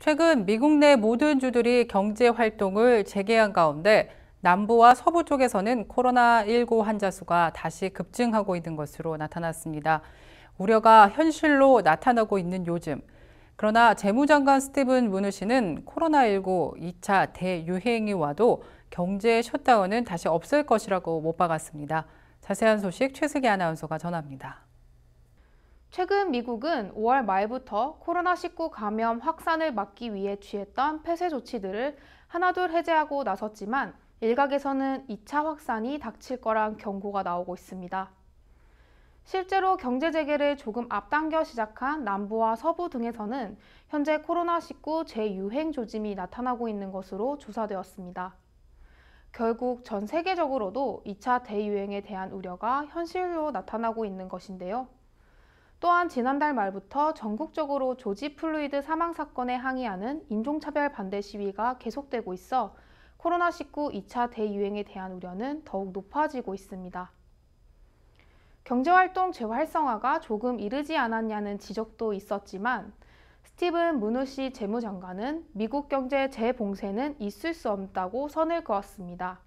최근 미국 내 모든 주들이 경제 활동을 재개한 가운데 남부와 서부 쪽에서는 코로나19 환자 수가 다시 급증하고 있는 것으로 나타났습니다. 우려가 현실로 나타나고 있는 요즘. 그러나 재무장관 스티븐 문우 씨는 코로나19 2차 대유행이 와도 경제 셧다운은 다시 없을 것이라고 못 박았습니다. 자세한 소식 최승희 아나운서가 전합니다. 최근 미국은 5월 말부터 코로나19 감염 확산을 막기 위해 취했던 폐쇄 조치들을 하나둘 해제하고 나섰지만 일각에서는 2차 확산이 닥칠 거란 경고가 나오고 있습니다. 실제로 경제 재개를 조금 앞당겨 시작한 남부와 서부 등에서는 현재 코로나19 재유행 조짐이 나타나고 있는 것으로 조사되었습니다. 결국 전 세계적으로도 2차 대유행에 대한 우려가 현실로 나타나고 있는 것인데요. 또한 지난달 말부터 전국적으로 조지 플루이드 사망 사건에 항의하는 인종차별 반대 시위가 계속되고 있어 코로나19 2차 대유행에 대한 우려는 더욱 높아지고 있습니다. 경제활동 재활성화가 조금 이르지 않았냐는 지적도 있었지만 스티븐 문우시 재무장관은 미국 경제 재봉쇄는 있을 수 없다고 선을 그었습니다.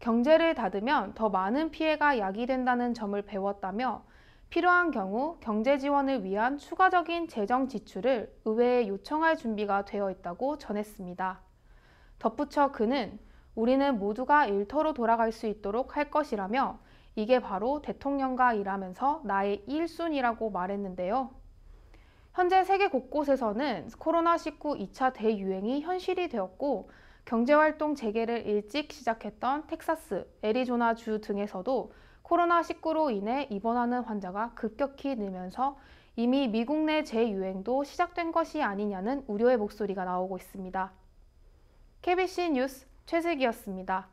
경제를 닫으면 더 많은 피해가 야기된다는 점을 배웠다며 필요한 경우 경제 지원을 위한 추가적인 재정 지출을 의회에 요청할 준비가 되어 있다고 전했습니다. 덧붙여 그는 우리는 모두가 일터로 돌아갈 수 있도록 할 것이라며 이게 바로 대통령과 일하면서 나의 일순이라고 말했는데요. 현재 세계 곳곳에서는 코로나19 2차 대유행이 현실이 되었고 경제활동 재개를 일찍 시작했던 텍사스, 애리조나 주 등에서도 코로나19로 인해 입원하는 환자가 급격히 늘면서 이미 미국 내 재유행도 시작된 것이 아니냐는 우려의 목소리가 나오고 있습니다. KBC 뉴스 최슬기였습니다.